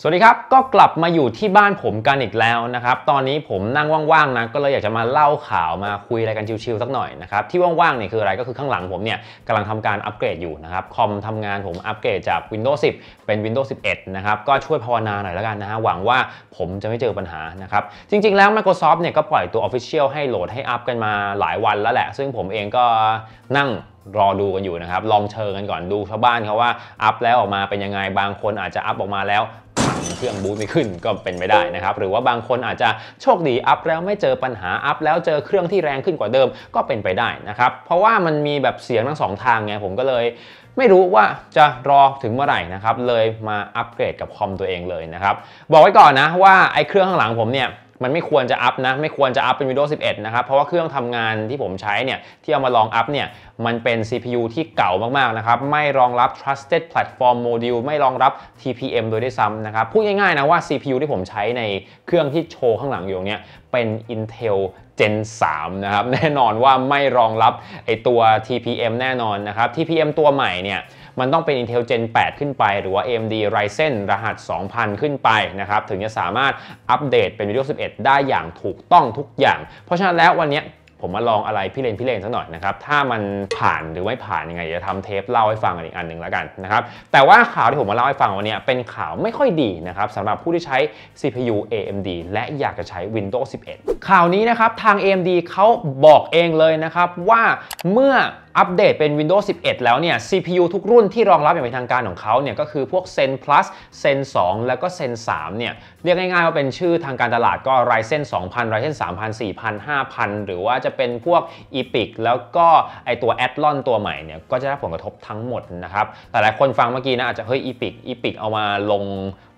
สวัสดีครับก็กลับมาอยู่ที่บ้านผมกันอีกแล้วนะครับ ตอนนี้ผมนั่งว่างๆนะก็เลยอยากจะมาเล่าข่าวมาคุยอะไรกันชิวๆสักหน่อยนะครับที่ว่างๆนี่คืออะไร ก็คือข้างหลังผมเนี่ยกำลังทำการอัปเกรดอยู่นะครับคอมทำงานผมอัปเกรดจาก Windows 10 เป็น Windows 11 นะครับก็ช่วยภาวนาหน่อยแล้วกันนะฮะหวังว่าผมจะไม่เจอปัญหานะครับจริงๆแล้ว Microsoft เนี่ยก็ปล่อยตัว Official ให้โหลดให้อัป กันมาหลายวันแล้วแหละ ซึ่งผมเองก็นั่งรอดูกันอยู่นะครับลองเชิญกันก่อนดูชาวบ้านเขาว่าอัพแล้วออกมาเป็นยังไงบางคนอาจจะอัพออกมาแล้วเครื่องบูตไม่ขึ้นก็เป็นไม่ได้นะครับ หรือว่าบางคนอาจจะโชคดีอัพแล้วไม่เจอปัญหาอัพแล้วเจอเครื่องที่แรงขึ้นกว่าเดิมก็เป็นไปได้นะครับ เพราะว่ามันมีแบบเสียงทั้งสองทางไงผมก็เลย ไม่รู้ว่าจะรอถึงเมื่อไหร่นะครับเลยมาอัปเกรดกับคอมตัวเองเลยนะครับบอกไว้ก่อนนะว่าไอ้เครื่องข้างหลังผมเนี่ยมันไม่ควรจะอัพนะ ไม่ควรจะอัพเป็น Windows 11 นะครับ เพราะว่าเครื่องทำงานที่ผมใช้เนี่ย ที่เอามาลองอัพเนี่ย มันเป็น CPU ที่เก่ามาก ๆ นะครับ ไม่รองรับ Trusted Platform Module ไม่รองรับ TPM โดยได้ซ้ำนะครับ พูดง่าย ๆ นะว่า CPU ที่ผมใช้ในเครื่องที่โชว์ข้างหลังอยู่เนี่ยเป็น Intel Gen 3นะครับแน่นอนว่าไม่รองรับไอตัว TPM แน่นอนนะครับ TPM ตัวใหม่เนี่ยมันต้องเป็น Intel Gen 8 ขึ้นไป หรือว่า AMD Ryzen รหัส 2000 ขึ้นไปนะครับถึงจะสามารถอัปเดตเป็น Windows 11 ได้อย่างถูกต้องทุกอย่าง เพราะฉะนั้นแล้ววันนี้ผมมาลองอะไรพี่เลนพี่เลนสักหน่อยนะครับ ถ้ามันผ่านหรือไม่ผ่านยังไง จะทำเทปเล่าให้ฟังกันอีกอันหนึ่งแล้วกันนะครับ แต่ว่าข่าวที่ผมมาเล่าให้ฟังวันนี้ เป็นข่าวไม่ค่อยดีนะครับสำหรับผู้ที่ใช้ CPU AMD และอยากจะใช้ Windows 11 ข่าวนี้นะครับ ทาง AMD เขาบอกเองเลยนะครับ ว่าเมื่ออัปเดตเป็น Windows 11 แล้วเนี่ย CPU ทุกรุ่นที่รองรับอย่างเป็นทางการของเขาเนี่ยก็คือพวก Zen Plus Zen 2 แล้วก็ Zen 3เนี่ยเรียกง่ายๆ ว่าเป็นชื่อทางการตลาดก็ Ryzen 2000 Ryzen 3000 4000 5000 หรือว่าจะเป็นพวก Epic แล้วก็ไอตัว Athlon ตัวใหม่เนี่ยก็จะได้ผลกระทบทั้งหมดนะครับแต่หลายคนฟังเมื่อกี้นะ อาจจะเฮ้ย Epic Epic เอามาลง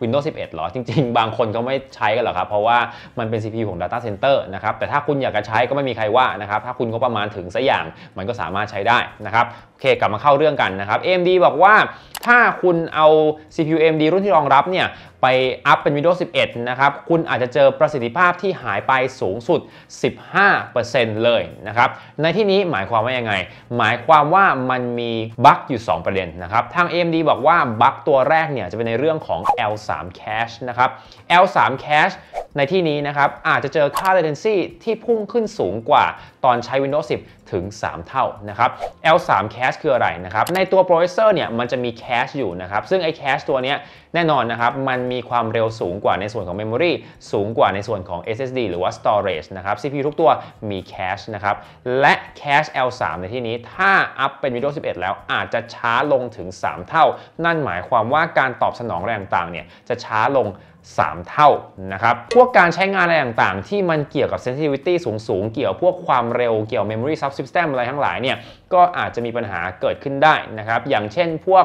Windows 11 หรอ จริงๆ บางคนก็ไม่ใช้กันหรอกครับเพราะว่ามันเป็น CPU ของ Data Center นะครับแต่ถ้าคุณอยากจะใช้ก็ไม่มีใครว่านะครับถ้าคุณก็ประมาณถึงสักอย่าง มันก็สามารถใช้ได้ได้นะครับโอเคกลับมาเข้าเรื่องกันนะครับ AMD บอกว่าถ้าคุณเอา CPU AMD รุ่นที่รองรับเนี่ยไปอัพเป็น Windows 11 นะครับคุณอาจจะเจอประสิทธิภาพที่หายไปสูงสุด 15%เลยนะครับในที่นี้หมายความว่ายังไง หมายความว่ามันมีบั๊กอยู่ 2 ประเด็นนะครับทาง AMD บอกว่าบั๊กตัวแรกเนี่ยจะเป็นในเรื่องของ L3 Cache นะครับ L3 Cache ในที่นี้นะครับอาจจะเจอค่า latency ที่พุ่งขึ้นสูงกว่าตอนใช้ Windows 10 ถึง 3 เท่านะครับ L3 Cache คืออะไรนะครับ ในตัวโปรเซสเซอร์เนี่ยมันจะมี Cache อยู่นะครับ ซึ่งไอ้ Cache ตัวนี้แน่นอนนะครับมันมีความเร็วสูงกว่าในส่วนของ Memory สูงกว่าในส่วนของ SSD หรือว่า Storage นะครับ CPU ทุกตัวมี Cache นะครับและ Cache L3 ในที่นี้ถ้าอัพเป็น Windows 11 แล้วอาจจะช้าลงถึง 3 เท่า นั่นหมายความว่าการตอบสนองแรงต่างเนี่ยจะช้าลง 3 เท่านะครับพวกการใช้งานอะไรต่างๆ ที่มันเกี่ยวกับ sensitivity สูงๆ เกี่ยวพวกความเร็วเกี่ยว Memory Subsystem อะไรทั้งหลายเนี่ยก็อาจจะมีปัญหาเกิดขึ้นได้นะครับอย่างเช่นพวก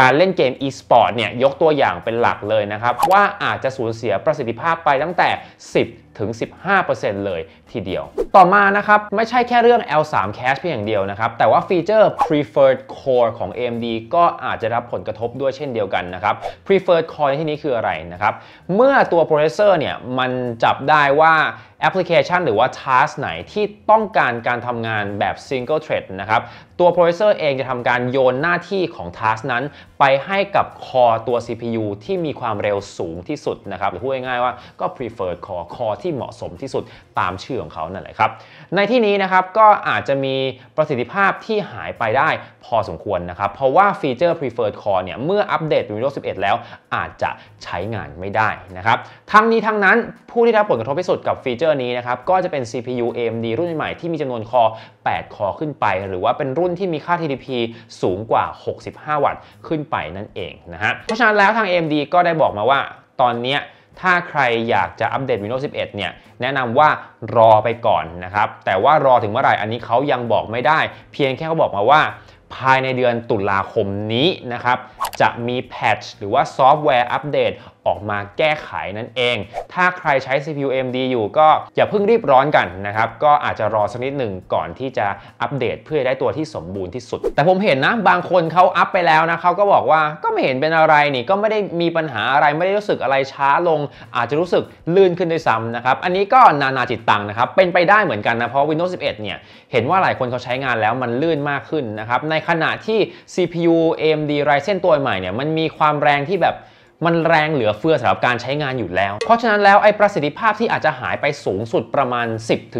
การเล่นเกม e-sport เนี่ยยกตัวอย่างเป็นหลักเลยนะครับว่าอาจจะสูญเสียประสิทธิภาพไปตั้งแต่ 10ถึง15%เลยทีเดียว ต่อมานะครับไม่ใช่แค่เรื่อง L3 Cache เพียงอย่างเดียวนะครับแต่ว่าฟีเจอร์ preferred core ของ AMD ก็อาจจะรับผลกระทบด้วยเช่นเดียวกันนะครับ preferred core ที่นี้คืออะไรนะครับเมื่อตัวโปรเซสเซอร์เนี่ยมันจับได้ว่าแอปพลิเคชันหรือว่า task ไหนที่ต้องการการทำงานแบบ single thread นะครับตัว processor เองจะทำการโยนหน้าที่ของ task นั้น ไปให้กับคอตัว CPU ที่มีความเร็วสูงที่สุดนะครับหรือพูดง่ายๆว่าก็ preferred core core ที่เหมาะสมที่สุดตามชื่อของเขานั่นแหละครับ ในที่นี้นะครับก็อาจจะมีประสิทธิภาพที่หายไปได้พอสมควรนะครับเพราะว่าฟีเจอร์ preferred core เนี่ยเมื่ออัปเดต Windows 11 แล้วอาจจะใช้งานไม่ได้นะครับทั้งนี้ทั้งนั้นผู้ที่รับผลกระทบที่สุดกับฟีเจอร์ร์นี้นะครับก็จะเป็น CPU AMD รุ่นใหม่ที่มีจำนวนคอ8คอขึ้นไป หรือว่าเป็นรุ่นที่มีค่า TDP สูงกว่า 65 วัตต์ขึ้นไปนั่นเองนะฮะ เพราะฉะนั้นแล้วทาง AMD ก็ได้บอกมาว่า ตอนนี้ถ้าใครอยากจะอัปเดต Windows 11 เนี่ยแนะนำว่ารอไปก่อนนะครับแต่ว่ารอถึงเมื่อไหร่อันนี้เขายังบอกไม่ได้ เพียงแค่เขาบอกมาว่า ภายในเดือนตุลาคมนี้นะครับจะมีแพทช์หรือว่าซอฟต์แวร์อัปเดตออกมาแก้ไขนั่นเอง ถ้าใครใช้ CPU AMD อยู่ก็อย่าเพิ่งรีบร้อนกันนะครับ ก็อาจจะรอสักนิดหนึ่งก่อนที่จะอัปเดตเพื่อได้ตัวที่สมบูรณ์ที่สุด แต่ผมเห็นนะบางคนเขาอัปไปแล้วนะเขาก็บอกว่าก็ไม่เห็นเป็นอะไรนี่ก็ไม่ได้มีปัญหาอะไรไม่ได้รู้สึกอะไรช้าลง อาจจะรู้สึกลื่นขึ้นด้วยซ้ำนะครับอันนี้ก็นานาจิตตังนะครับเป็นไปได้เหมือนกันนะเพราะ Windows 11 เนี่ยเห็นว่าหลายคนเขาใช้งานแล้วมันลื่นมากขึ้นนะครับในขณะที่ CPU AMD Ryzen ตัวใหม่เนี่ยมันมีความแรงที่แบบมันแรงเหลือเฟือสำหรับการใช้งานอยู่แล้ว เพราะฉะนั้นแล้วไอ้ประสิทธิภาพที่อาจจะหายไปสูงสุดประมาณ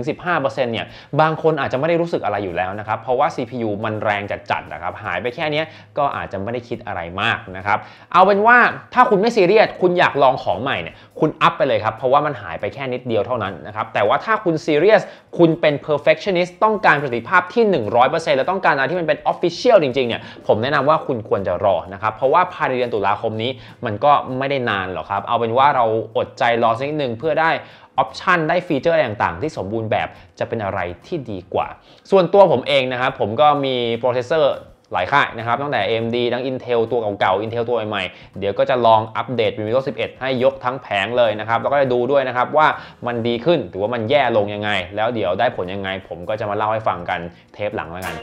10-15%เนี่ย บางคนอาจจะไม่ได้รู้สึกอะไรอยู่แล้วนะครับ เพราะว่า CPU มันแรงจัดๆนะครับ หายไปแค่นี้ก็อาจจะไม่ได้คิดอะไรมากนะครับ เอาเป็นว่าถ้าคุณไม่ซีเรียส คุณอยากลองของใหม่เนี่ยคุณอัพไปเลยครับ เพราะว่ามันหายไปแค่นิดเดียวเท่านั้นนะครับ แต่ว่าถ้าคุณซีเรียสคุณเป็น perfectionist ต้องการประสิทธิภาพที่ 100%และต้องการอะไรที่มันเป็น official จริงๆเนี่ยผมแนะนำว่าคุณควรจะรอนะครับเพราะว่าภายในเดือนตุลาคมนี้มันก็็ไม่ได้นานหรอกครับ เอาเป็นว่าเราอดใจรอสักนิดนึงเพื่อได้ออปชันได้ฟีเจอร์อะไรต่างๆ ที่สมบูรณ์แบบจะเป็นอะไรที่ดีกว่า ส่วนตัวผมเองนะครับ ผมก็มีโปรเซสเซอร์หลายค่ายนะครับ ตั้งแต่ AMD ทั้ง Intel ตัวเก่าๆ Intel ตัวใหม่ๆ เดี๋ยวก็จะลองอัปเดตเป็น Windows 11 ให้ยกทั้งแผงเลยนะครับ แล้วก็จะดูด้วยนะครับว่ามันดีขึ้น หรือว่ามันแย่ลงยังไง แล้วเดี๋ยวได้ผลยังไง ผมก็จะมาเล่าให้ฟังกันเทปหลังแล้วกัน